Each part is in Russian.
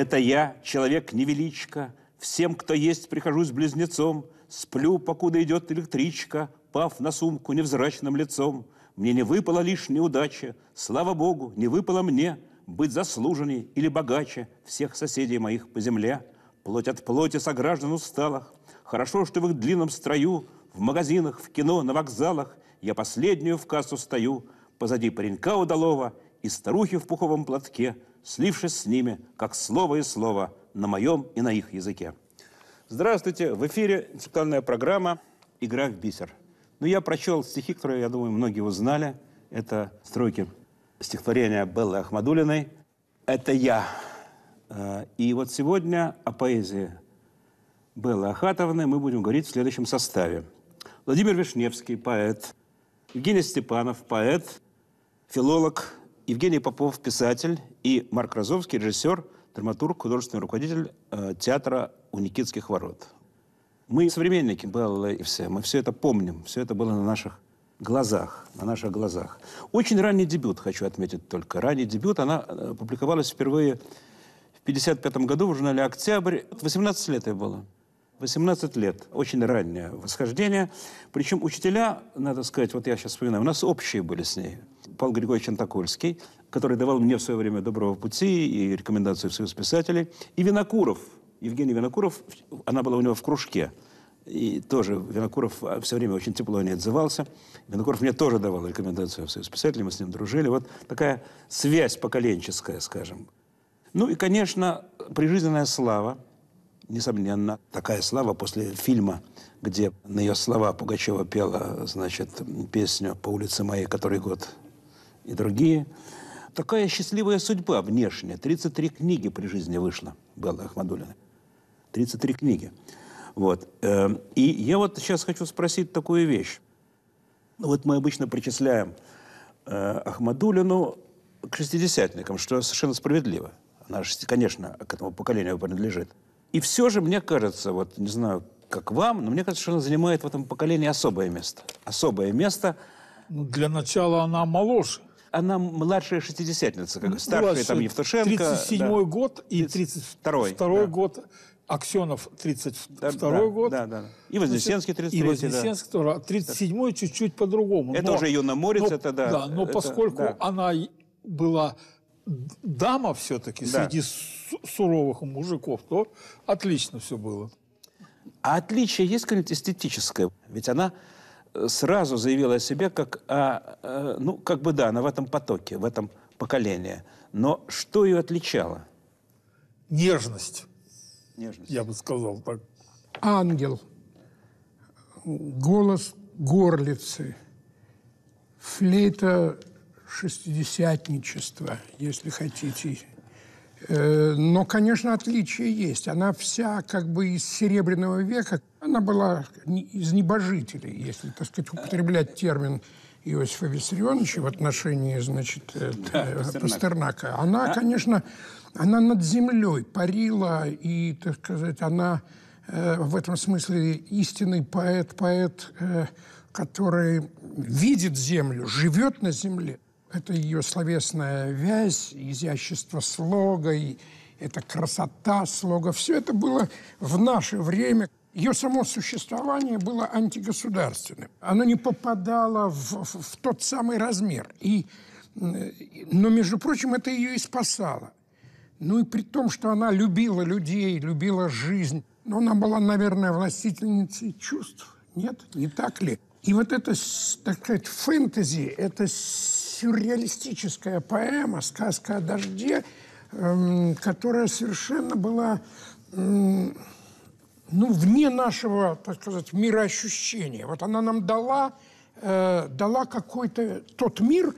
Это я, человек-невеличка, всем, кто есть, прихожу с близнецом, сплю, покуда идет электричка, пав на сумку невзрачным лицом. Мне не выпала лишняя удача, слава Богу, не выпала мне быть заслуженней или богаче всех соседей моих по земле. Плоть от плоти сограждан усталых, хорошо, что в их длинном строю, в магазинах, в кино, на вокзалах я последнюю в кассу стою, позади паренька удалого и старухи в пуховом платке – слившись с ними, как слово и слово, на моем и на их языке. Здравствуйте, в эфире музыкальная программа «Игра в бисер». Ну, я прочел стихи, которые, я думаю, многие узнали. Это строки стихотворения Беллы Ахмадулиной «Это я». Э, и вот сегодня о поэзии Беллы Ахатовны мы будем говорить в следующем составе. Владимир Вишневский – поэт, Евгений Степанов – поэт, филолог, Евгений Попов, писатель, и Марк Розовский, режиссер, драматург, художественный руководитель э, театра у Никитских ворот. Мы современники, было и все, мы все это помним, все это было на наших глазах, на наших глазах. Очень ранний дебют, хочу отметить только. Ранний дебют, она э, публиковалась впервые в 1955 году в журнале «Октябрь». 18 лет ей было. 18 лет. Очень раннее восхождение. Причем учителя, надо сказать, вот я сейчас вспоминаю, у нас общие были с ней. Павел Григорьевич Антокольский, который давал мне в свое время «Доброго пути» и рекомендацию в Союз писателей. И Винокуров, Евгений Винокуров, она была у него в кружке. И тоже Винокуров а, все время очень тепло о ней отзывался. Винокуров мне тоже давал рекомендацию в Союз писателей, мы с ним дружили. Вот такая связь поколенческая, скажем. Ну и, конечно, прижизненная слава – несомненно, такая слава после фильма, где на ее слова Пугачева пела, значит, песню «По улице моей, который год» и другие. Такая счастливая судьба внешняя. 33 книги при жизни вышло Беллы Ахмадулина. 33 книги. Вот. Э, и я вот сейчас хочу спросить такую вещь. Ну, вот мы обычно причисляем э, Ахмадулину к шестидесятникам, что совершенно справедливо. Она, конечно, к этому поколению принадлежит. И все же, мне кажется, вот не знаю, как вам, но мне кажется, что она занимает в этом поколении особое место. Особое место. Ну, для начала она моложе. Она младшая шестидесятница, как ну, старшая младшая, там Евтушенко. 37-й да. год и 32-й да. год. Аксенов 32 да, год. Да, да. И Вознесенский 33 И Вознесенский да. тоже. 37-й а чуть-чуть по-другому. Это но, уже юноморец, но, это да. Да, но это, поскольку да. она была дама все-таки да. среди суровых мужиков, то отлично все было. А отличие есть какое-нибудь эстетическое? Ведь она э, сразу заявила о себе как, а, ну, как бы да, она в этом потоке, в этом поколении. Но что ее отличало? Нежность. Нежность. Я бы сказал так. Ангел. Голос горлицы. Флейта шестидесятничество, если хотите. Э, но, конечно, отличие есть. Она вся как бы из Серебряного века. Она была из небожителей, если, так сказать, употреблять термин Иосифа Виссарионовича в отношении, значит, э, да, э, Пастернака. Она, а? конечно, она над землей парила, и, так сказать, она в этом смысле истинный поэт, поэт, который видит землю, живет на земле это ее словесная вязь, изящество слога, и это красота слога. Все это было в наше время. Ее само существование было антигосударственным. Оно не попадало в, в, в тот самый размер. И, э, но, между прочим, это ее и спасало. Ну и при том, что она любила людей, любила жизнь. Но она была, наверное, властительницей чувств. Нет? Не так ли? И вот это, так сказать, фэнтези, это сюрреалистическая поэма «Сказка о дожде», эм, которая совершенно была ну, вне нашего, так сказать, мироощущения. Вот она нам дала, э, дала какой-то тот мир,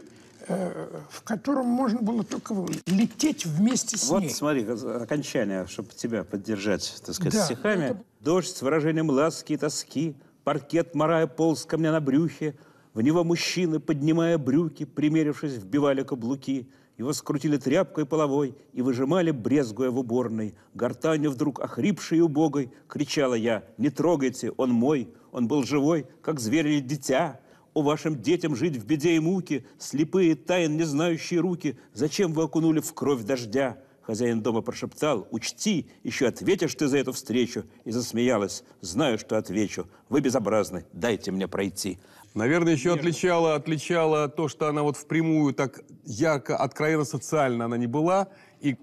э, в котором можно было только лететь вместе с вот, ней. Вот смотри, э, окончание, чтобы тебя поддержать, так сказать, да, стихами. Это... «Дождь с выражением ласки и тоски, паркет, морая, полз ко мне на брюхе, в него мужчины, поднимая брюки, примерившись, вбивали каблуки. Его скрутили тряпкой половой и выжимали, брезгуя в уборной. Гортанью вдруг охрипшей и убогой кричала я «Не трогайте, он мой, он был живой, как зверь или дитя». О, вашим детям жить в беде и муке, Слепые, тайн не знающие руки, Зачем вы окунули в кровь дождя? Хозяин дома прошептал, учти, еще ответишь ты за эту встречу. И засмеялась, знаю, что отвечу. Вы безобразны, дайте мне пройти. Наверное, еще отличало отличало то, что она вот впрямую так ярко, откровенно социально она не была, и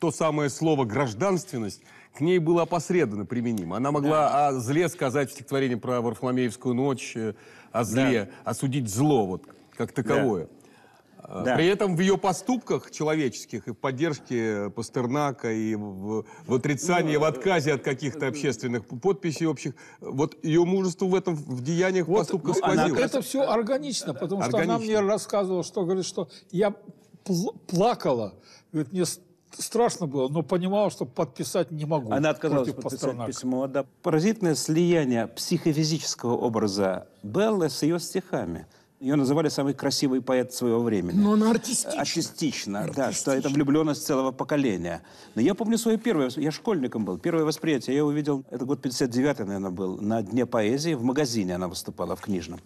то самое слово «гражданственность» к ней было опосредованно применимо. Она могла да. о зле сказать в стихотворении про Варфоломеевскую ночь, э, о зле, да. осудить зло вот как таковое. Да. А, да. При этом в ее поступках человеческих и в поддержке Пастернака, и в, в отрицании, в отказе от каких-то общественных подписей общих, вот ее мужество в этом, в деяниях, в вот поступках ну, сквозило. Это все органично, потому органично. что она мне рассказывала, что говорит, что я плакала, говорит, мне страшно было, но понимала, что подписать не могу. Она отказалась подписать Пастернака. письмо. Да. Поразительное слияние психофизического образа Беллы с ее стихами – ее называли самый красивый поэт своего времени. Но она артистична. Артистично, да, что это влюбленность целого поколения. Но я помню свое первое, я школьником был, первое восприятие. Я увидел, это год 59 наверное, был, на Дне поэзии, в магазине она выступала, в книжном.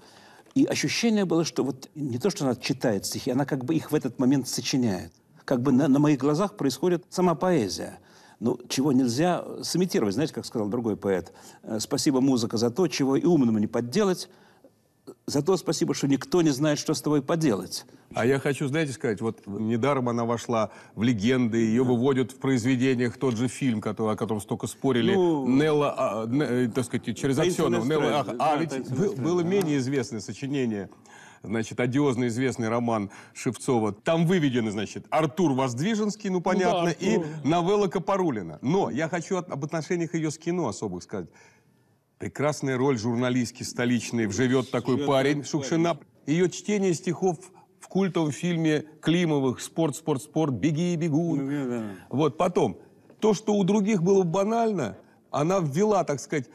И ощущение было, что вот не то, что она читает стихи, она как бы их в этот момент сочиняет. Как бы на, на моих глазах происходит сама поэзия. Ну, чего нельзя сымитировать, знаете, как сказал другой поэт. «Э, «Спасибо музыка за то, чего и умному не подделать, Зато спасибо, что никто не знает, что с тобой поделать. А я хочу, знаете, сказать, вот недаром она вошла в легенды, ее выводят в произведениях тот же фильм, который, о котором столько спорили, ну, Нелла, а, не, э, так сказать, через Аксенова. Нелла, а, да, а ведь был, было менее известное сочинение значит, одиозно известный роман Шевцова. Там выведены, значит, Артур Воздвиженский, ну, понятно, ну, да, Артур. и новелла Капарулина. Но я хочу от, об отношениях ее с кино особых сказать. Прекрасная роль журналистки столичной «Вживет такой Живет парень» Шукшина. Ее чтение стихов в культовом фильме Климовых «Спорт, спорт, спорт», «Беги и бегу». Ну, да. Вот, потом. То, что у других было банально, она ввела, так сказать,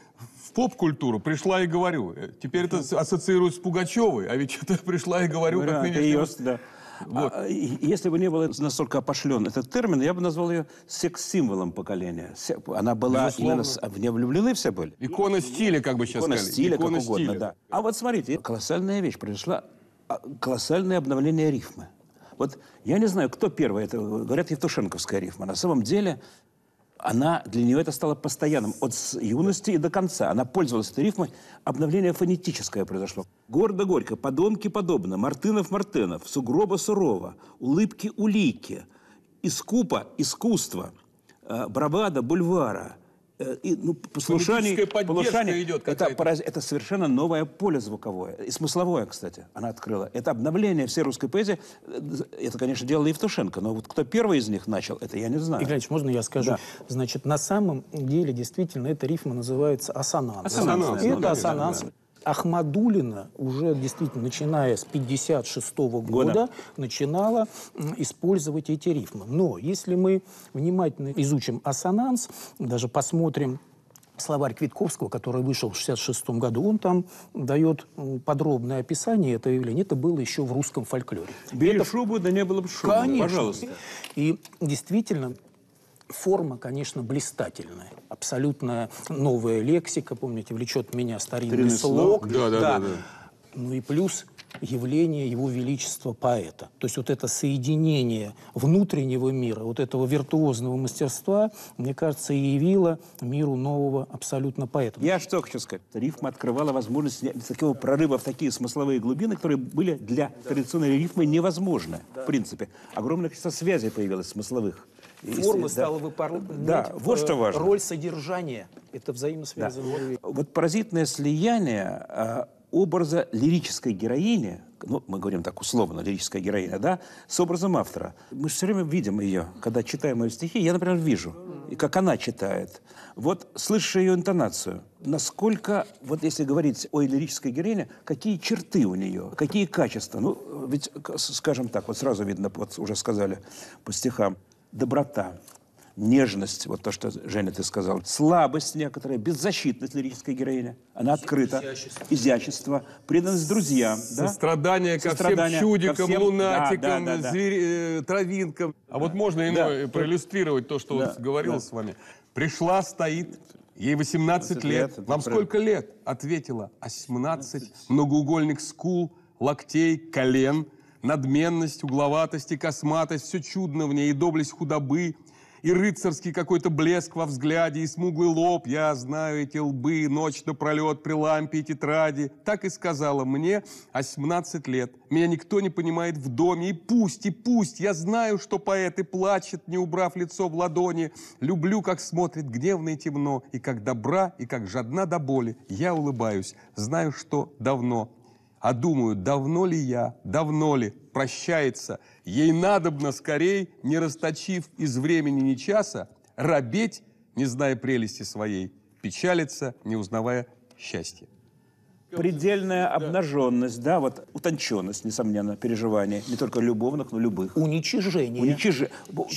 в поп-культуру, пришла и говорю. Э, теперь это ассоциируют с Пугачевой, а ведь это пришла и говорю, да, как нынешний... Да. А, вот. А, если бы не было настолько опошлен этот термин, я бы назвал ее секс-символом поколения. Она была, именно, в нее влюблены все были. Икона стиля, как бы сейчас Икона сказали. Стиля, Икона как стиля. угодно, да. А вот смотрите, колоссальная вещь произошла, а, колоссальное обновление рифмы. Вот я не знаю, кто первый, это, говорят, Евтушенковская рифма. На самом деле она для нее это стало постоянным. От юности и до конца. Она пользовалась этой рифмой. Обновление фонетическое произошло. Гордо-горько, подонки подобно, Мартынов-Мартынов, сугроба-сурово, улыбки-улики, искупа-искусство, э, бравада-бульвара – Э, и, ну, послушание, послушание идет это, пораз... это совершенно новое поле звуковое. И смысловое, кстати, она открыла. Это обновление всей русской поэзии. Э, это, конечно, делала Евтушенко, но вот кто первый из них начал, это я не знаю. Игорь Ильич, можно я скажу? Да. Значит, на самом деле, действительно, эта рифма называется асананс. асананс. асананс. Это асананс. Да, да. Ахмадулина уже действительно, начиная с 1956 -го года, года, начинала использовать эти рифмы. Но если мы внимательно изучим ассонанс, даже посмотрим словарь Квитковского, который вышел в 1966 году, он там дает подробное описание этого явления. Это было еще в русском фольклоре. Бери это... шубу, да не было бы шубы. Конечно. Пожалуйста. И действительно, форма, конечно, блистательная. Абсолютно новая лексика, помните, влечет меня старинный Тринный слог. Да, да, да. да, да. Ну и плюс явление его величества поэта. То есть вот это соединение внутреннего мира, вот этого виртуозного мастерства, мне кажется, и явило миру нового абсолютно поэта. Я что хочу сказать. Рифма открывала возможность такого прорыва в такие смысловые глубины, которые были для традиционной рифмы невозможны, в принципе. Огромное количество связей появилось смысловых. Форма если, стала да, выполнять да, вот э, что важно. роль содержания. Это взаимосвязано. Да. Вот паразитное слияние э, образа лирической героини, ну, мы говорим так условно, лирическая героиня, да, с образом автора. Мы же все время видим ее, когда читаем ее стихи. Я, например, вижу, и как она читает. Вот слышу ее интонацию. Насколько, вот если говорить о лирической героине, какие черты у нее, какие качества? Ну, ведь, скажем так, вот сразу видно, вот уже сказали по стихам, доброта, нежность, вот то, что, Женя, ты сказал, слабость некоторая, беззащитность лирической героини. Она открыта. Изящество. преданность друзьям. Да? Сострадание ко Сострадание всем чудикам, ко всем... лунатикам, да, да, да, звери... Э, травинкам. А да. вот можно ему да. проиллюстрировать то, что да. он говорил да. с вами. Пришла, стоит, ей 18 лет. лет. Вам сколько лет? Ответила. А 17. Многоугольник скул, локтей, колен – Надменность, угловатость и косматость, все чудно в ней, и доблесть худобы, и рыцарский какой-то блеск во взгляде, и смуглый лоб. Я знаю эти лбы, ночь напролет при лампе и тетради. Так и сказала мне, а 17 лет. Меня никто не понимает в доме. И пусть, и пусть. Я знаю, что поэт и плачет, не убрав лицо в ладони. Люблю, как смотрит гневно и темно, и как добра, и как жадна до боли. Я улыбаюсь, знаю, что давно а думаю, давно ли я, давно ли прощается, ей надобно скорей, не расточив из времени ни часа, робеть, не зная прелести своей, печалиться, не узнавая счастья. Предельная обнаженность, да, вот утонченность, несомненно, переживаний, не только любовных, но любых. Уничижение. Уничижение.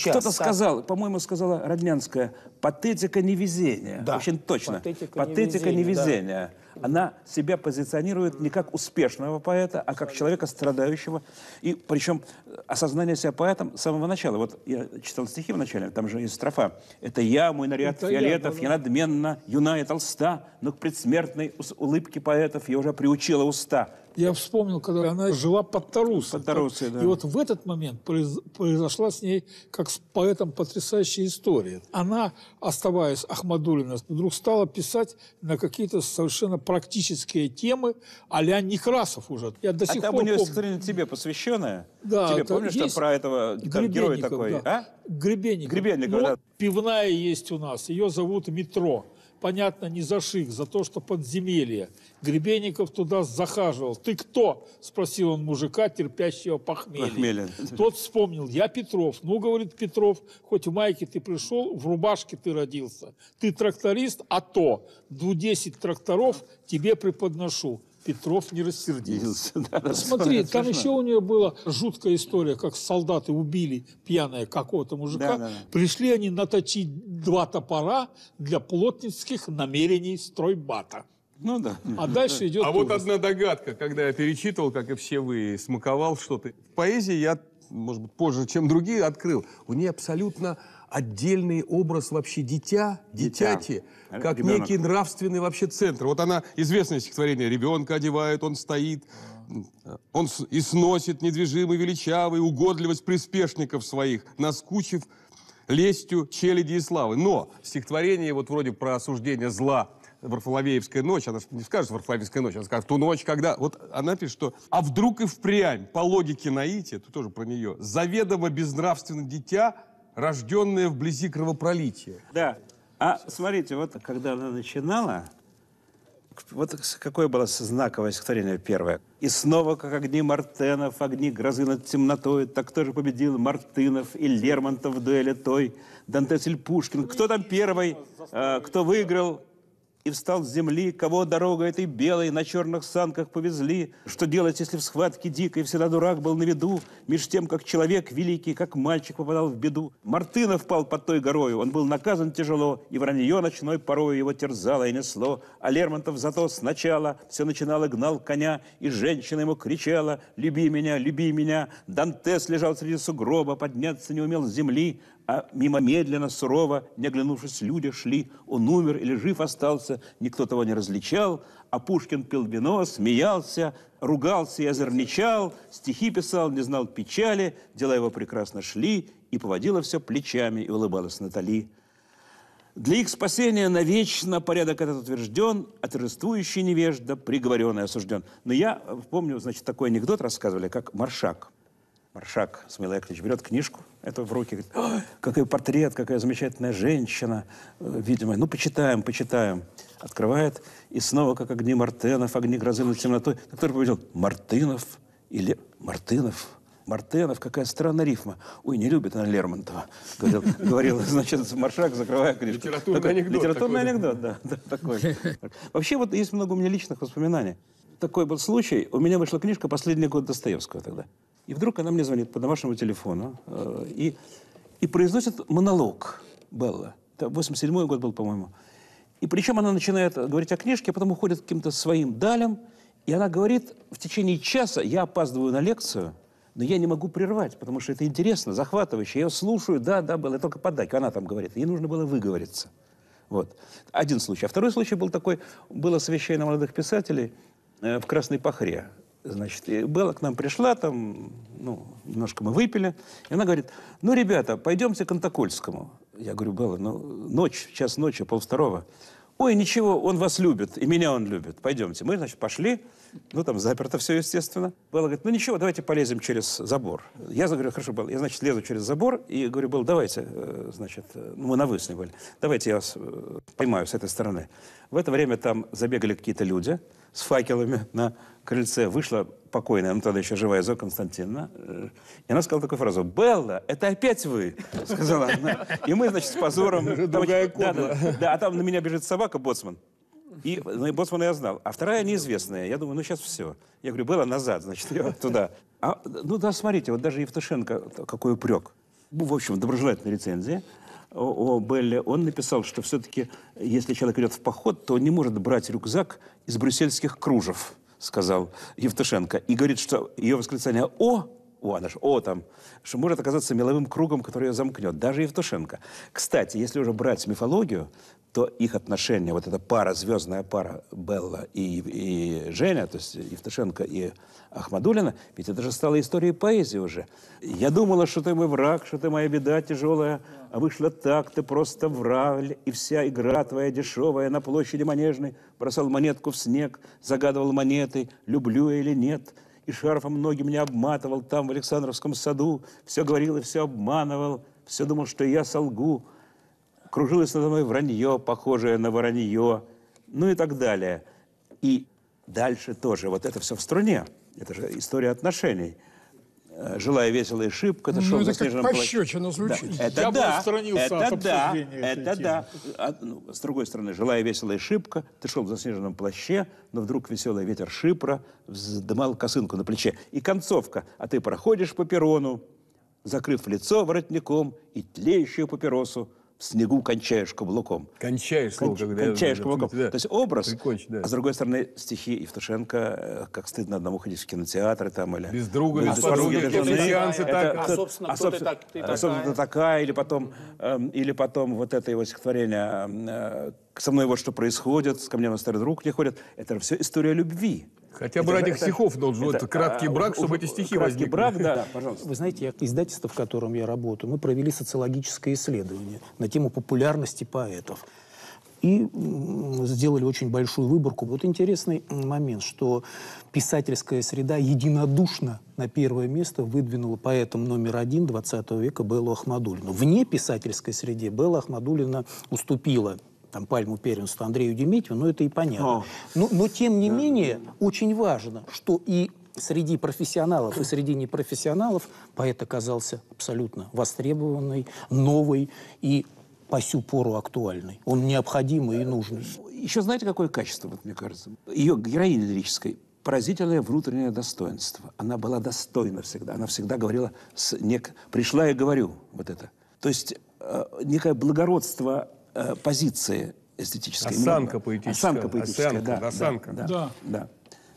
Кто-то сказал, по-моему, сказала Роднянская, патетика невезения. Да. Очень точно. Патетика, патетика невезения. невезения. Да она себя позиционирует не как успешного поэта, а как человека страдающего. И причем э, осознание себя поэтом с самого начала. Вот я читал стихи вначале, там же есть строфа. «Это я, мой наряд Это фиолетов, я, да, да. я надменно, юна и толста, но к предсмертной улыбке поэтов я уже приучила уста» я вспомнил, когда она жила под Тарусой. Под Тарусой, да. И вот в этот момент произошла с ней, как с поэтом, потрясающая история. Она, оставаясь Ахмадулина, вдруг стала писать на какие-то совершенно практические темы а-ля Некрасов уже. Я до а пор. там пор у нее помню. тебе посвященная? Да. Тебе помнишь, что про этого героя такой? Да. А? Гребенников. Гребенников, ну, да. Пивная есть у нас, ее зовут Метро понятно, не за шик, за то, что подземелье. Гребенников туда захаживал. «Ты кто?» – спросил он мужика, терпящего похмелье. похмелье. Тот вспомнил. «Я Петров». «Ну, – говорит Петров, – хоть в майке ты пришел, в рубашке ты родился. Ты тракторист, а то. Двудесять тракторов тебе преподношу». Петров не рассердился. Да, Смотри, там смешно. еще у нее была жуткая история, как солдаты убили пьяное какого-то мужика. Да, да, да. Пришли они наточить два топора для плотницких намерений стройбата. Ну да. А дальше идет... А вот одна догадка, когда я перечитывал, как и все вы, смаковал что-то. В поэзии я, может быть, позже, чем другие, открыл. У нее абсолютно отдельный образ вообще дитя, дитя. дитяти, э, как Ребенок. некий нравственный вообще центр. Вот она, известное стихотворение, ребенка одевает, он стоит, он и сносит недвижимый, величавый, угодливость приспешников своих, наскучив лестью, челяди и славы. Но стихотворение вот вроде про осуждение зла Варфоломеевская ночь, она не скажет Варфоломеевская ночь, она скажет ту ночь, когда... Вот она пишет, что а вдруг и впрямь, по логике наития, Тут тоже про нее, заведомо безнравственное дитя, рожденное вблизи кровопролития. Да. А смотрите, вот когда она начинала, вот какое было знаковое стихотворение первое. «И снова, как огни Мартенов, огни грозы над темнотой, так кто же победил Мартынов и Лермонтов в дуэли той, Дантесель Пушкин, кто там первый, а, кто выиграл, и встал с земли, кого дорога этой белой на черных санках повезли, что делать, если в схватке дикой всегда дурак был на виду, меж тем, как человек великий, как мальчик попадал в беду. Мартынов пал под той горою, он был наказан тяжело, и вранье ночной порой его терзало и несло, а Лермонтов зато сначала все начинал и гнал коня, и женщина ему кричала «Люби меня, люби меня!» Дантес лежал среди сугроба, подняться не умел с земли, а мимо медленно, сурово, не оглянувшись, люди шли. Он умер или жив остался, никто того не различал, а Пушкин пил вино, смеялся, ругался и озорничал, стихи писал, не знал печали, дела его прекрасно шли, и поводила все плечами, и улыбалась Натали. Для их спасения навечно порядок этот утвержден, а торжествующий невежда приговорен и осужден. Но я э, помню, значит, такой анекдот рассказывали, как Маршак – Маршак Смелый Яковлевич берет книжку это в руки, говорит, какой портрет, какая замечательная женщина, э, видимо. Ну, почитаем, почитаем. Открывает, и снова, как огни Мартенов, огни грозы над темнотой. Кто победил? Мартынов или Мартынов? Мартенов, какая странная рифма. Ой, не любит она Лермонтова. Говорил, говорил значит, Маршак, закрывая книжку. Литературный такой, анекдот. Литературный такой, анекдот, да. да такой. Вообще, вот есть много у меня личных воспоминаний. Такой был случай. У меня вышла книжка «Последний год Достоевского» тогда. И вдруг она мне звонит по домашнему телефону э, и, и произносит монолог Белла. Это 87-й год был, по-моему. И причем она начинает говорить о книжке, а потом уходит к каким-то своим далям. И она говорит, в течение часа я опаздываю на лекцию, но я не могу прервать, потому что это интересно, захватывающе. Я ее слушаю, да, да, было, только подать. Она там говорит, ей нужно было выговориться. Вот. Один случай. А второй случай был такой, было совещание молодых писателей э, в Красной Пахре. Значит, и Белла к нам пришла, там, ну, немножко мы выпили. И она говорит, ну, ребята, пойдемте к Антокольскому. Я говорю, Белла, ну, ночь, час ночи, полвторого. Ой, ничего, он вас любит, и меня он любит, пойдемте. Мы, значит, пошли, ну, там заперто все, естественно. Белла говорит, ну, ничего, давайте полезем через забор. Я говорю, хорошо, Белла, я, значит, лезу через забор и говорю, Белла, давайте, э, значит, ну, мы на вы с ней были, давайте я вас э, поймаю с этой стороны. В это время там забегали какие-то люди с факелами на крыльце вышла покойная, она тогда еще живая, Зоя Константиновна, э, и она сказала такую фразу, «Белла, это опять вы!» — сказала она. И мы, значит, с позором... Другая там, да, а там на меня бежит собака, боцман. И, ну, и боцмана я знал. А вторая неизвестная. Я думаю, ну сейчас все. Я говорю, «Белла, назад, значит, я туда». А, ну да, смотрите, вот даже Евтушенко какой упрек. Ну, в общем, доброжелательная рецензия о, о Белле, он написал, что все-таки, если человек идет в поход, то он не может брать рюкзак из брюссельских кружев сказал Евтушенко. И говорит, что ее восклицание «О!» о, она же, о там, что может оказаться меловым кругом, который ее замкнет, даже Евтушенко. Кстати, если уже брать мифологию, то их отношения, вот эта пара, звездная пара Белла и, и Женя, то есть Евтушенко и Ахмадулина, ведь это же стало историей поэзии уже. «Я думала, что ты мой враг, что ты моя беда тяжелая, а вышло так, ты просто враль, и вся игра твоя дешевая на площади Манежной. Бросал монетку в снег, загадывал монеты, люблю я или нет, и шарфом ноги меня обматывал там, в Александровском саду. Все говорил и все обманывал, все думал, что я солгу. Кружилось надо мной вранье, похожее на воронье, ну и так далее. И дальше тоже вот это все в струне. Это же история отношений – Э, жилая веселая шибко, это ну, это как пощечина звучит. Да. Это Я да, бы отстранился это от да, это да. А, ну, с другой стороны, жилая веселая шибко, ты шел в заснеженном плаще, но вдруг веселый ветер Шипра вздымал косынку на плече. И концовка, а ты проходишь по перрону, закрыв лицо воротником и тлеющую папиросу, снегу кончаешь каблуком. Кончаешь слово, Конч, когда каблуком. Да, То есть образ, да. а с другой стороны стихи Евтушенко, э, как стыдно одному ходить в кинотеатры там или... Без друга, без, без подруги, сеансы так. А, собственно, а, собственно, так, ты а, такая. собственно, такая. Или потом, э, или потом вот это его стихотворение эм, э, «Со мной вот что происходит, ко мне на старый друг не ходит». Это все история любви. Хотя бы ради стихов должен, это, вот, краткий а, брак, чтобы эти стихи краткий возникли. брак, да. да, пожалуйста. Вы знаете, я, издательство, в котором я работаю, мы провели социологическое исследование на тему популярности поэтов. И сделали очень большую выборку. Вот интересный момент, что писательская среда единодушно на первое место выдвинула поэтом номер один 20 века Беллу Ахмадулину. Вне писательской среде Белла Ахмадулина уступила там, пальму первенства Андрею Деметьеву, но ну, это и понятно. Но, ну, но тем не менее, очень важно, что и среди профессионалов и среди непрофессионалов поэт оказался абсолютно востребованный, новый и по сю пору актуальный. Он необходимый и нужный. Еще знаете, какое качество, вот мне кажется? Ее героиня лирической поразительное внутреннее достоинство. Она была достойна всегда. Она всегда говорила, с нек... пришла и говорю вот это. То есть э, некое благородство Э, позиции эстетической. Осанка поэтическая. Осанка поэтическая, осанка, да, осанка. Да, да, да.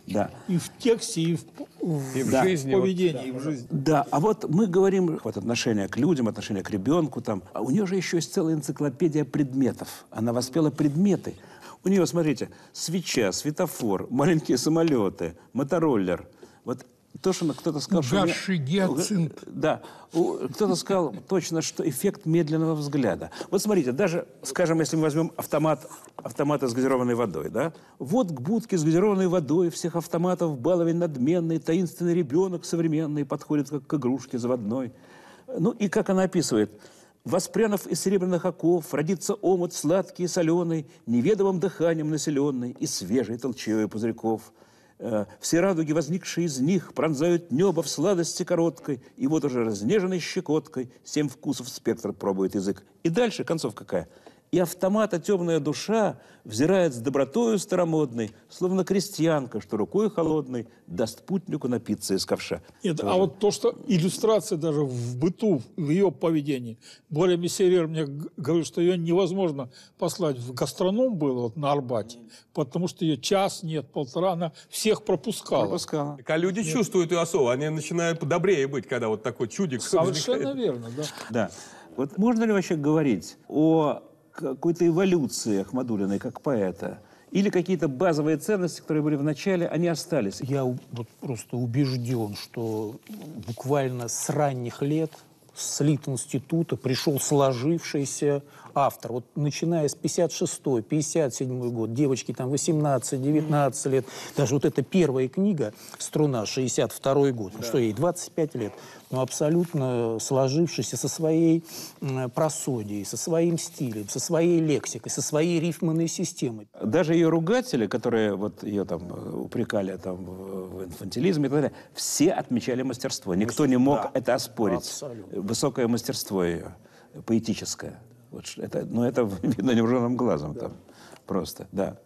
Да. И в тексте, и в, и в да. жизни. поведении, вот, да, и в жизни. Да, а вот мы говорим, вот отношение к людям, отношение к ребенку там. А у нее же еще есть целая энциклопедия предметов. Она воспела предметы. У нее, смотрите, свеча, светофор, маленькие самолеты, мотороллер. Вот то, что кто-то сказал... Гашигиацинт. Меня... Э, да. Кто-то сказал точно, что эффект медленного взгляда. Вот смотрите, даже, скажем, если мы возьмем автомат, автоматы с газированной водой, да? Вот к будке с газированной водой всех автоматов баловень надменный, таинственный ребенок современный подходит как к игрушке заводной. Ну и как она описывает? воспрянов из серебряных оков, родится омут сладкий и соленый, неведомым дыханием населенный и свежий толчею пузырьков – Э, все радуги, возникшие из них, пронзают небо в сладости короткой, и вот уже разнеженной щекоткой семь вкусов спектр пробует язык. И дальше концов какая – и автомата темная душа взирает с добротою старомодной, словно крестьянка, что рукой холодной даст путнику напиться из ковша. Нет, а Тоже. а вот то, что иллюстрация даже в быту, в ее поведении. Более Мессерер мне говорит, что ее невозможно послать в гастроном был вот, на Арбате, потому что ее час, нет, полтора, она всех пропускала. Пропускала. Так, а люди нет. чувствуют ее особо, они начинают добрее быть, когда вот такой чудик. Совершенно возникает. верно, да. Да. Вот можно ли вообще говорить о какой-то эволюции Ахмадулиной как поэта? Или какие-то базовые ценности, которые были в начале, они остались? Я вот просто убежден, что буквально с ранних лет слит института пришел сложившийся автор. Вот начиная с 56 57 год, девочки там 18-19 лет, даже вот эта первая книга «Струна» 62 год, да. что ей 25 лет, ну, абсолютно сложившийся со своей просодией, со своим стилем, со своей лексикой, со своей рифманной системой. Даже ее ругатели, которые вот ее там э, упрекали там, в инфантилизме и так далее, все отмечали мастерство. Никто не мог да, это оспорить. Абсолютно. Высокое мастерство ее, поэтическое. Вот это, ну, это видно невооруженным глазом да. там просто, да.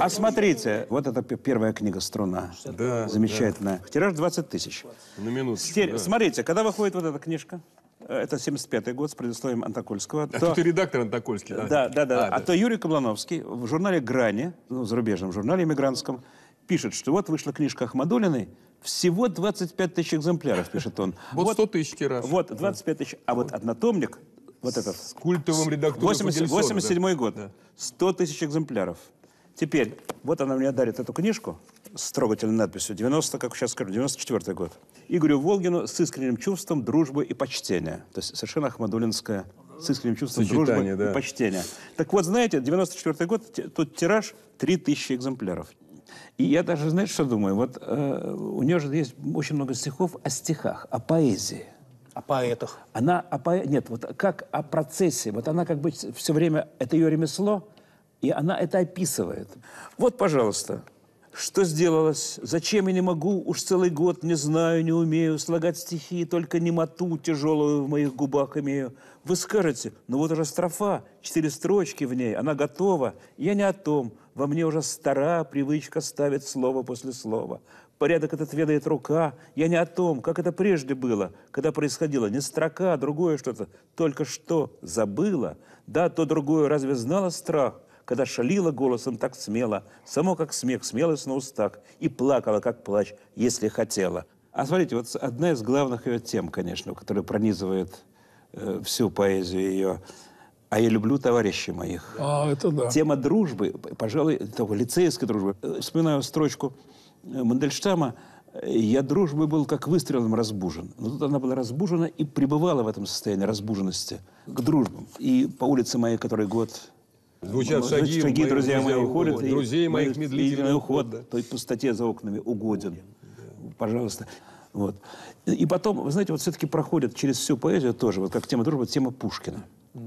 А смотрите, вот это первая книга «Струна». Да, Замечательная. Да. Тираж 20 тысяч. На минуту. Стер... Да. Смотрите, когда выходит вот эта книжка, э, это 75-й год с предисловием Антокольского. Да, то... Тут и редактор Антокольский. Да, да, да. да. А, а да. то Юрий Каблановский в журнале «Грани», ну, в зарубежном журнале иммигрантском, пишет, что вот вышла книжка Ахмадулиной, всего 25 тысяч экземпляров, пишет он. Вот 100 тысяч тираж. Вот 25 тысяч. А вот однотомник, вот этот. С культовым редактором 87 й год. 100 тысяч экземпляров. Теперь, вот она мне дарит эту книжку с трогательной надписью 90, как сейчас скажу, 94 год. Игорю Волгину с искренним чувством дружбы и почтения. То есть совершенно Ахмадулинская с искренним чувством Сочетание, дружбы да. и почтения. Так вот, знаете, 94 год, тут тираж 3000 экземпляров. И я даже, знаете, что думаю? Вот э, у нее же есть очень много стихов о стихах, о поэзии. О поэтах. Она о поэ... Нет, вот как о процессе. Вот она как бы все время... Это ее ремесло, и она это описывает. Вот, пожалуйста, что сделалось? Зачем я не могу? Уж целый год не знаю, не умею слагать стихи, только немоту тяжелую в моих губах имею. Вы скажете, ну вот уже строфа, четыре строчки в ней, она готова. Я не о том, во мне уже стара привычка ставить слово после слова. Порядок этот ведает рука. Я не о том, как это прежде было, когда происходило не строка, а другое что-то. Только что забыла. Да, то другое разве знала страх? когда шалила голосом так смело, само как смех, смелость на устах, и плакала, как плач, если хотела. А смотрите, вот одна из главных ее тем, конечно, которая пронизывает э, всю поэзию ее, а я люблю товарищей моих. А, это да. Тема дружбы, пожалуй, того лицейской дружбы. Э, вспоминаю строчку э, Мандельштама «Э, «Я дружбы был как выстрелом разбужен». Но тут она была разбужена и пребывала в этом состоянии разбуженности к дружбам. И по улице моей, который год Звучат шаги, шаги мои друзья мои уходят. И друзей моих медлительный уход. Да. Той пустоте за окнами угоден. Да. Пожалуйста. Вот. И потом, вы знаете, вот все-таки проходит через всю поэзию тоже, вот как тема дружбы, тема Пушкина. Да.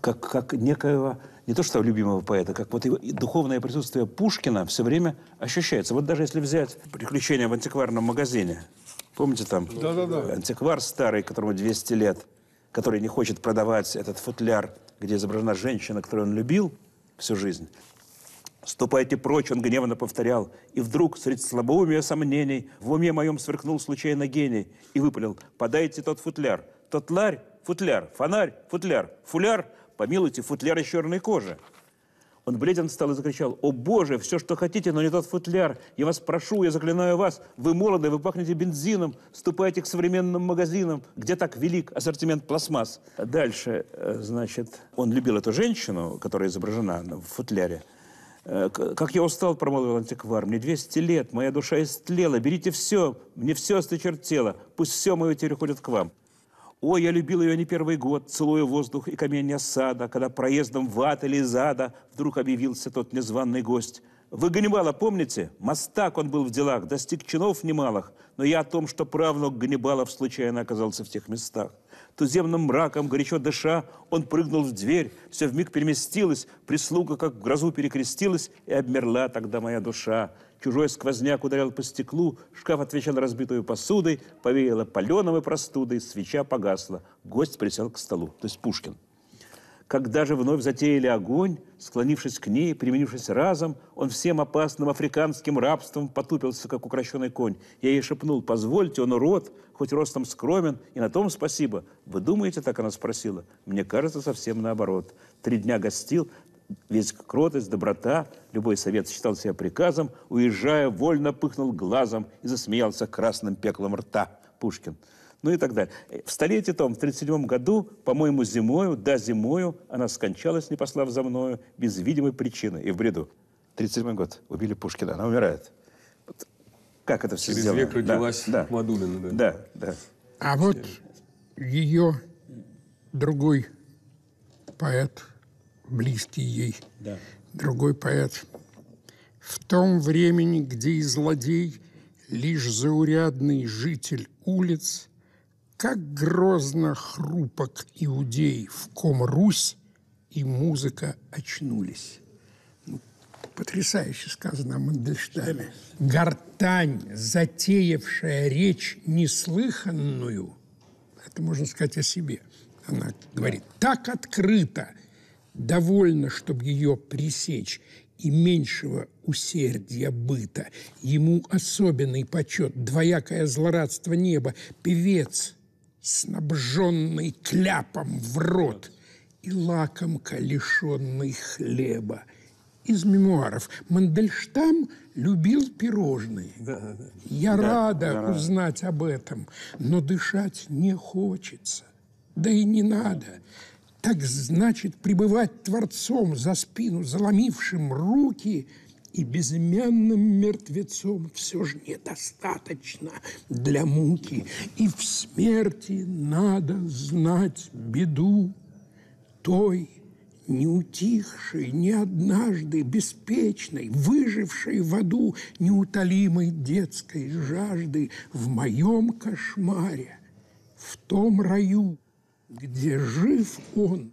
Как, как некоего, не то что любимого поэта, как вот его духовное присутствие Пушкина все время ощущается. Вот даже если взять «Приключения в антикварном магазине», помните там? Да, да, да. Антиквар старый, которому 200 лет – который не хочет продавать этот футляр, где изображена женщина, которую он любил всю жизнь. «Ступайте прочь!» — он гневно повторял. И вдруг, среди слабоумия сомнений, в уме моем сверкнул случайно гений и выпалил «Подайте тот футляр! Тот ларь — футляр! Фонарь — футляр! Фуляр — помилуйте, футляр из черной кожи!» Он бледен стал и закричал, «О Боже, все, что хотите, но не тот футляр! Я вас прошу, я заклинаю вас! Вы молоды, вы пахнете бензином, ступайте к современным магазинам, где так велик ассортимент пластмасс!» Дальше, э, значит, он любил эту женщину, которая изображена в футляре, э, «Как я устал», — промолвил антиквар, — «мне 200 лет, моя душа истлела, берите все, мне все осточертело, пусть все мое теперь уходит к вам». О, я любил ее не первый год, целуя воздух и камень осада, когда проездом в ад или из ада вдруг объявился тот незваный гость. Вы Ганнибала помните? Мастак он был в делах, достиг чинов немалых, но я о том, что правнук Ганнибалов случайно оказался в тех местах туземным мраком, горячо дыша, он прыгнул в дверь, все вмиг переместилось, прислуга как в грозу перекрестилась, и обмерла тогда моя душа. Чужой сквозняк ударил по стеклу, шкаф отвечал разбитую посудой, повеяло паленым и простудой, свеча погасла, гость присел к столу, то есть Пушкин. Когда же вновь затеяли огонь, склонившись к ней, применившись разом, он всем опасным африканским рабством потупился, как укращенный конь. Я ей шепнул, позвольте, он урод, хоть ростом скромен, и на том спасибо. Вы думаете, так она спросила? Мне кажется, совсем наоборот. Три дня гостил, весь кротость, доброта, любой совет считал себя приказом, уезжая, вольно пыхнул глазом и засмеялся красным пеклом рта. Пушкин ну и так далее. В столетии том, в 37 году, по-моему, зимою, да, зимою, она скончалась, не послав за мною, без видимой причины и в бреду. 37 год, убили Пушкина, она умирает. Вот. Как это все Через сделано? век родилась да, да. Мадулина. Да, да. да. А вот ее другой поэт, близкий ей, да. другой поэт. В том времени, где и злодей, лишь заурядный житель улиц, как грозно хрупок иудей, в ком Русь и музыка очнулись. Ну, потрясающе сказано о Мандельштаме. Гортань, затеявшая речь неслыханную, это можно сказать о себе. Она говорит, так открыто, довольно, чтобы ее пресечь, и меньшего усердия быта. Ему особенный почет, двоякое злорадство неба, певец, снабженный кляпом в рот и лаком лишенный хлеба. Из мемуаров. Мандельштам любил пирожные. Да, да. Я да, рада да. узнать об этом, но дышать не хочется. Да и не надо. Так значит, пребывать творцом за спину, заломившим руки – и безымянным мертвецом все же недостаточно для муки, и в смерти надо знать беду той, не утихшей, не однажды беспечной, выжившей в аду неутолимой детской жажды в моем кошмаре, в том раю, где жив он,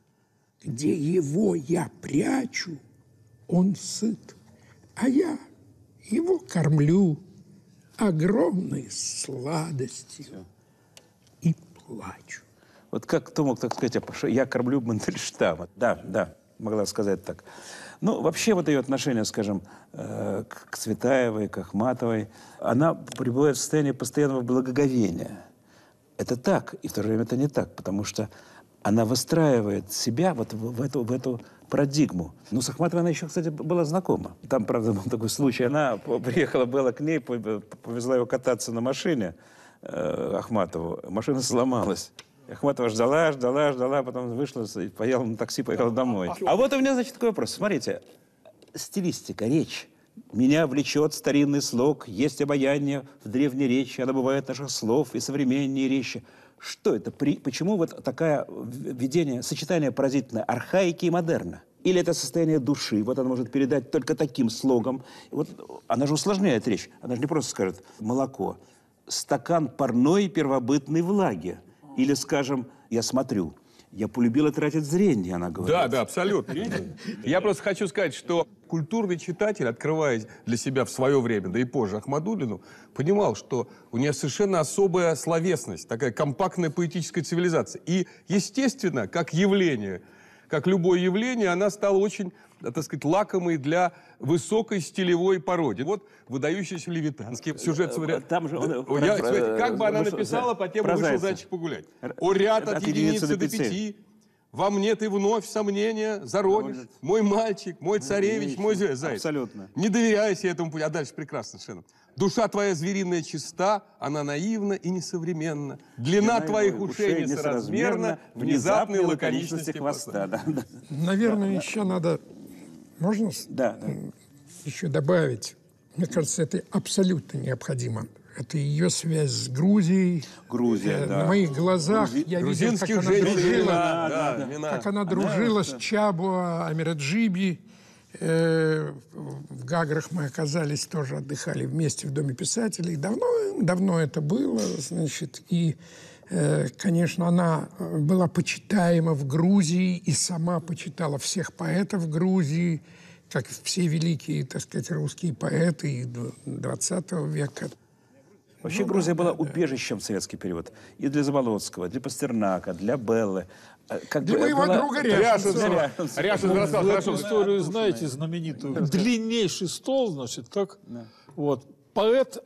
где его я прячу, он сыт. А я его кормлю огромной сладостью и плачу. Вот как кто мог так сказать, я кормлю Мандельштама? Да, да, могла сказать так. Ну, вообще вот ее отношение, скажем, э, к Цветаевой, к Ахматовой, она пребывает в состоянии постоянного благоговения. Это так, и в то же время это не так, потому что она выстраивает себя вот в, в, эту, в эту парадигму. Ну, с Ахматовой она еще, кстати, была знакома. Там, правда, был такой случай. Она приехала, была к ней, повезла его кататься на машине э, Ахматову. Машина сломалась. Ахматова ждала, ждала, ждала, потом вышла, поехала на такси, поехала домой. А вот у меня, значит, такой вопрос. Смотрите, стилистика, речь. Меня влечет старинный слог, есть обаяние в древней речи, она бывает наших слов и современней речи. Что это? При, почему вот такое введение, сочетание поразительное архаики и модерна? Или это состояние души, вот она может передать только таким слогом. Вот она же усложняет речь, она же не просто скажет «молоко», «стакан парной первобытной влаги». Или, скажем, «я смотрю». Я полюбила тратить зрение, она говорит. Да, да, абсолютно. Я просто хочу сказать, что Культурный читатель, открывая для себя в свое время, да и позже Ахмадулину, понимал, что у нее совершенно особая словесность, такая компактная поэтическая цивилизация. И, естественно, как явление, как любое явление, она стала очень, э, так сказать, лакомой для высокой стилевой пародии. Вот выдающийся левитанский э, сюжет. Э, там же он... Я, про, как бы она написала, по тем вышел зайчик погулять. О ряд от, единицы, до пяти во мне ты вновь сомнения заронишь. Может. Мой мальчик, мой ну, царевич, мой заяц. Абсолютно. Не доверяйся этому пути. А дальше прекрасно совершенно. Душа твоя звериная чиста, она наивна и несовременна. Длина, Длина твоих ушей несоразмерна внезапной лаконичности хвоста. Да, Наверное, да, еще надо... Можно да, да. еще добавить? Мне кажется, это абсолютно необходимо это ее связь с Грузией. Грузия, э, да. На моих глазах Грузи... я видел, как она женщин. дружила, да, да, да, как она дружила да, с Чабо, Амираджиби. Э, в Гаграх мы оказались, тоже отдыхали вместе в Доме писателей. Давно, давно это было, значит, и э, конечно, она была почитаема в Грузии и сама почитала всех поэтов Грузии, как все великие, так сказать, русские поэты 20 века. Вообще ну, Грузия да, была да, убежищем в советский период. И для Заболоцкого, для Пастернака, для Беллы. А, как для бы, моего была... друга Ряшинцева. Ряшинцев достал хорошо. историю знаете знаменитую. Длиннейший стол, значит, так. да. вот, поэт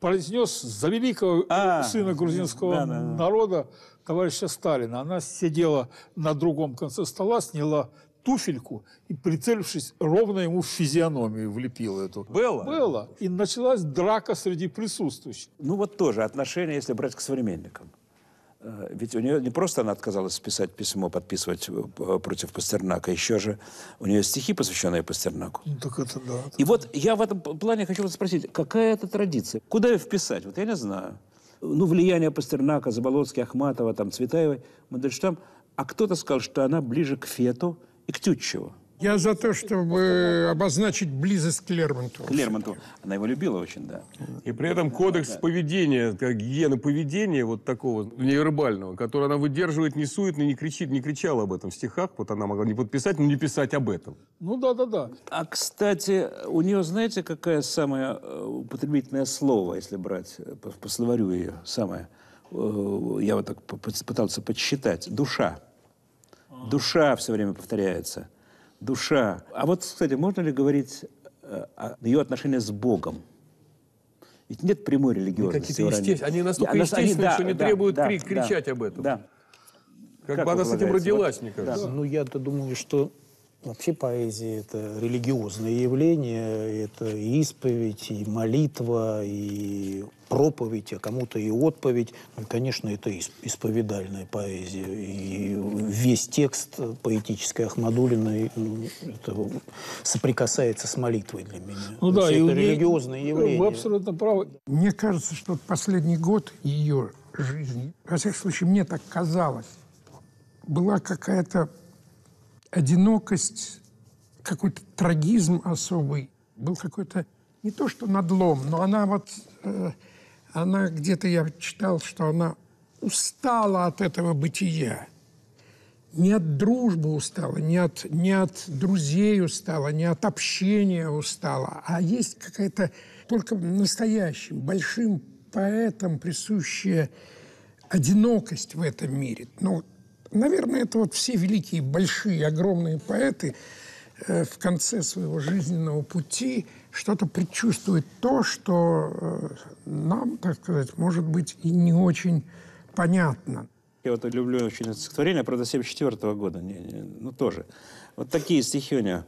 произнес за великого а, сына грузинского да, да, народа товарища Сталина. Она сидела на другом конце стола, сняла туфельку и, прицелившись, ровно ему в физиономию влепила эту. Было? Было. И началась драка среди присутствующих. Ну вот тоже отношение, если брать к современникам. Э, ведь у нее не просто она отказалась писать письмо, подписывать э, э, против Пастернака, еще же у нее стихи, посвященные Пастернаку. Ну, так это да. Это... И вот я в этом плане хочу вас спросить, какая это традиция? Куда ее вписать? Вот я не знаю. Ну, влияние Пастернака, Заболоцкий, Ахматова, там, Цветаевой, Мандельштам. А кто-то сказал, что она ближе к Фету, и Иктютчева. Я за то, чтобы обозначить близость к Лермонтову. К Лермонтову. Она его любила очень, да. И при этом кодекс да. поведения, как гигиена поведения вот такого невербального, который она выдерживает, не сует, но не кричит, не кричала об этом в стихах. Вот она могла не подписать, но не писать об этом. Ну да, да, да. А, кстати, у нее, знаете, какое самое э, употребительное слово, если брать э, по, по словарю ее, самое, э, я вот так пытался подсчитать, душа. Душа все время повторяется. Душа. А вот, кстати, можно ли говорить э, о ее отношении с Богом? Ведь нет прямой религиозности. Какие-то Они настолько она, естественны, они, что да, не да, требуют крик, да, кричать да, об этом. Да. Как, как бы она с этим родилась, вот, мне кажется. Да. Ну, я-то думаю, что Вообще поэзия — это религиозное явление, это и исповедь, и молитва, и проповедь, а кому-то и отповедь. Ну, конечно, это исповедальная поэзия. И весь текст поэтической Ахмадулиной ну, это соприкасается с молитвой для меня. Ну, да, это и религиозное явление. Вы абсолютно правы. Мне кажется, что последний год ее жизни, во всяком случае, мне так казалось, была какая-то одинокость, какой-то трагизм особый. Был какой-то не то что надлом, но она вот, э, она где-то, я читал, что она устала от этого бытия. Не от дружбы устала, не от, не от друзей устала, не от общения устала, а есть какая-то только настоящим, большим поэтам присущая одинокость в этом мире. Ну, Наверное, это вот все великие, большие, огромные поэты э, в конце своего жизненного пути что-то предчувствует то, что э, нам, так сказать, может быть и не очень понятно. Я вот люблю очень стихотворение, правда, 74 -го года, не, не, ну тоже. Вот такие стихи у него.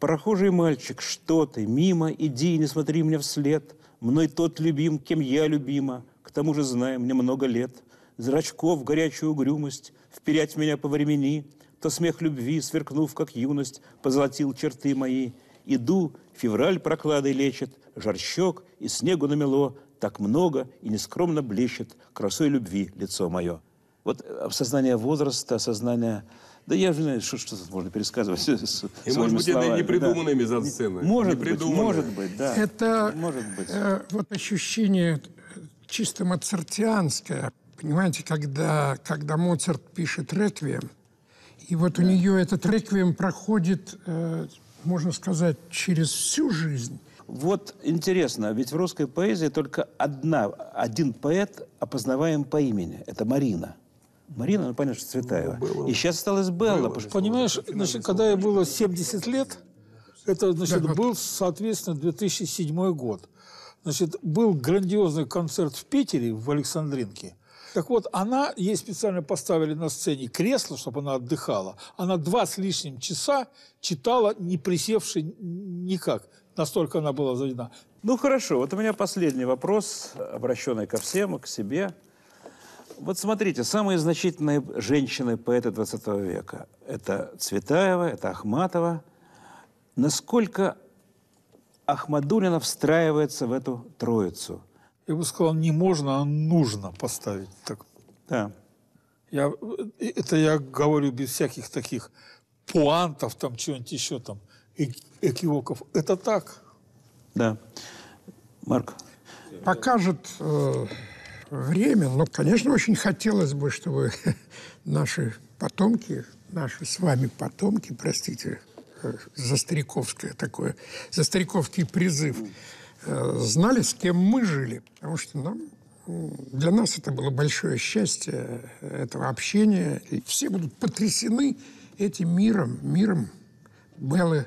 «Прохожий мальчик, что ты? Мимо иди, не смотри мне вслед. Мной тот любим, кем я любима. К тому же знаем, мне много лет. Зрачков горячую угрюмость, вперять меня по времени, То смех любви, сверкнув, как юность, позолотил черты мои. Иду, февраль проклады лечит, жарщок и снегу намело, Так много и нескромно блещет красой любви лицо мое. Вот э, осознание возраста, осознание да я же знаю, что, что тут можно пересказывать. И, может быть, словами. это не придуманные да. мизансцены. Может быть, может быть, да. Это может быть. Э, вот ощущение чисто мацартианское, Понимаете, когда, когда Моцарт пишет «Реквием», и вот да. у нее этот «Реквием» проходит, э, можно сказать, через всю жизнь. Вот интересно, ведь в русской поэзии только одна, один поэт опознаваем по имени. Это Марина. Марина, ну понятно, что Цветаева. Ну, было. И сейчас осталась Белла. Было, понимаешь, значит, когда ей было 70 лет, это значит, да, был, соответственно, 2007 год. Значит, был грандиозный концерт в Питере, в Александринке. Так вот, она, ей специально поставили на сцене кресло, чтобы она отдыхала. Она два с лишним часа читала, не присевши никак. Настолько она была заведена. Ну хорошо, вот у меня последний вопрос, обращенный ко всем, к себе. Вот смотрите, самые значительные женщины поэта 20 века – это Цветаева, это Ахматова. Насколько Ахмадулина встраивается в эту троицу – я бы сказал, не можно, а нужно поставить так. Да. Я, э, это я говорю без всяких таких пуантов, там чего-нибудь еще там, э, экивоков. Это так. Да. Марк? Покажет э, время, но, конечно, очень хотелось бы, чтобы наши потомки, наши с вами потомки, простите, э, за стариковское такое, за стариковский призыв, Э, знали, с кем мы жили, потому что нам ну, для нас это было большое счастье э, этого общения. И все будут потрясены этим миром, миром Беллы,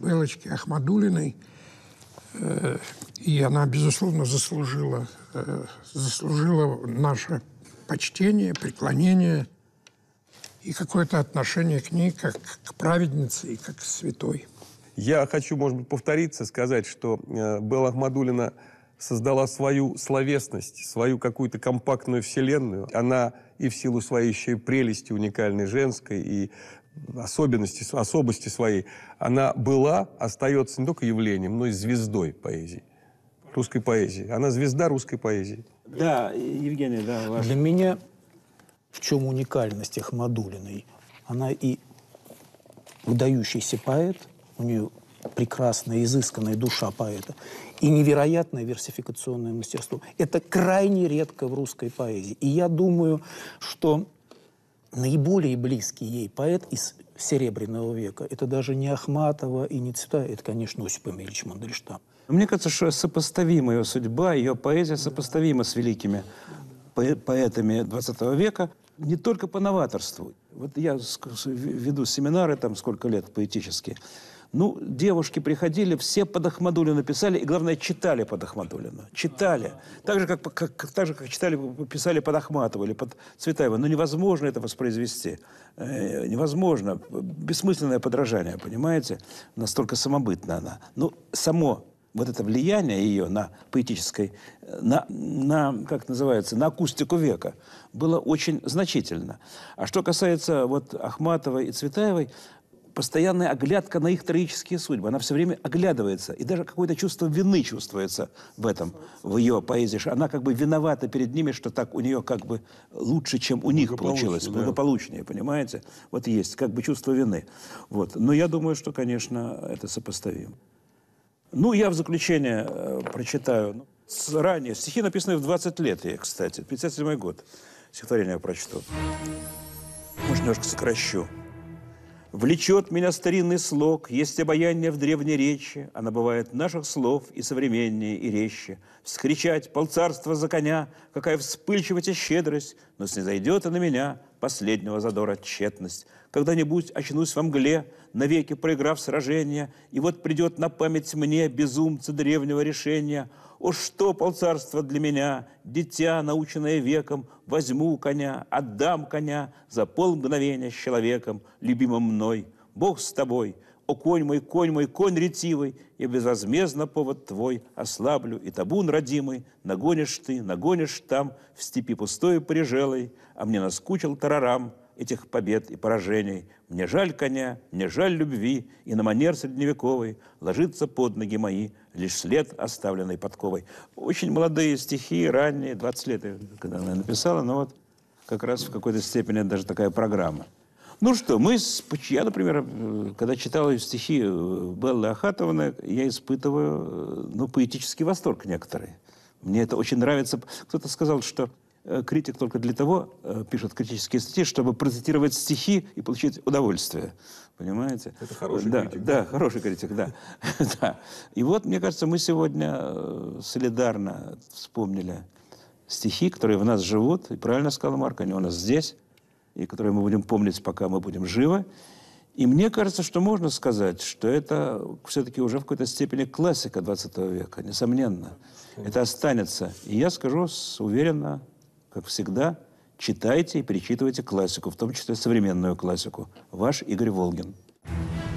Белочки Ахмадулиной. Э, и она, безусловно, заслужила, заслужила наше почтение, преклонение и какое-то отношение к ней как к праведнице и как к святой. Я хочу, может быть, повториться, сказать, что э, Белла Ахмадулина создала свою словесность, свою какую-то компактную вселенную. Она и в силу своей еще и прелести уникальной женской, и особенности, особости своей, она была, остается не только явлением, но и звездой поэзии, русской поэзии. Она звезда русской поэзии. Да, Евгений, да. Ваш. Для меня в чем уникальность Ахмадулиной? Она и выдающийся поэт – у нее прекрасная, изысканная душа поэта, и невероятное версификационное мастерство. Это крайне редко в русской поэзии. И я думаю, что наиболее близкий ей поэт из Серебряного века, это даже не Ахматова и не Цвета, это, конечно, Осип Эмильевич Мандельштам. Мне кажется, что сопоставима ее судьба, ее поэзия сопоставима с великими поэтами XX века, не только по новаторству. Вот я веду семинары там сколько лет поэтические, ну, девушки приходили, все под Ахмадулина писали, и, главное, читали под Ахмадулина. Читали. Так же, как, как, так же, как читали, писали под Ахматова или под Цветаева. Но ну, невозможно это воспроизвести. Э, невозможно. Бессмысленное подражание, понимаете? Настолько самобытна она. Ну, само вот это влияние ее на поэтической, на, на как называется, на акустику века было очень значительно. А что касается вот Ахматовой и Цветаевой, постоянная оглядка на их трагические судьбы. Она все время оглядывается. И даже какое-то чувство вины чувствуется в этом, в ее поэзии. Она как бы виновата перед ними, что так у нее как бы лучше, чем у них получилось. Да. Благополучнее, понимаете? Вот есть как бы чувство вины. Вот. Но я думаю, что, конечно, это сопоставимо. Ну, я в заключение э, прочитаю. Ну, ранее. Стихи написаны в 20 лет, я, кстати. 57 год. Стихотворение я прочту. Может, немножко сокращу. Влечет меня старинный слог, есть обаяние в древней речи, она бывает наших слов и современнее, и резче. Вскричать полцарства за коня, какая вспыльчивость и щедрость, но снизойдет она меня, последнего задора тщетность. Когда-нибудь очнусь во мгле, навеки проиграв сражение, и вот придет на память мне безумца древнего решения. О, что полцарства для меня, дитя, наученное веком, возьму коня, отдам коня за пол мгновения с человеком, любимым мной. Бог с тобой — о конь мой, конь мой, конь ретивый, и безвозмездно повод твой ослаблю, и табун родимый нагонишь ты, нагонишь там, в степи пустой прижелой, а мне наскучил тарарам этих побед и поражений. Мне жаль коня, мне жаль любви, и на манер средневековой ложится под ноги мои лишь след, оставленный подковой. Очень молодые стихи, ранние, 20 лет, когда она написала, но вот как раз в какой-то степени даже такая программа. Ну что, мы... Я, например, э, когда читал стихи э, Беллы Ахатовны, я испытываю, э, ну, поэтический восторг некоторые. Мне это очень нравится. Кто-то сказал, что критик только для того пишет критические статьи, чтобы процитировать стихи и получить удовольствие. Понимаете? Это хороший да, критик. Да, хороший критик, да. И вот, мне кажется, мы сегодня солидарно вспомнили стихи, которые в нас живут. И правильно сказал Марк, они у нас здесь и которые мы будем помнить, пока мы будем живы. И мне кажется, что можно сказать, что это все-таки уже в какой-то степени классика 20 века, несомненно. Это останется. И я скажу с уверенно, как всегда, читайте и перечитывайте классику, в том числе современную классику. Ваш Игорь Волгин. thank you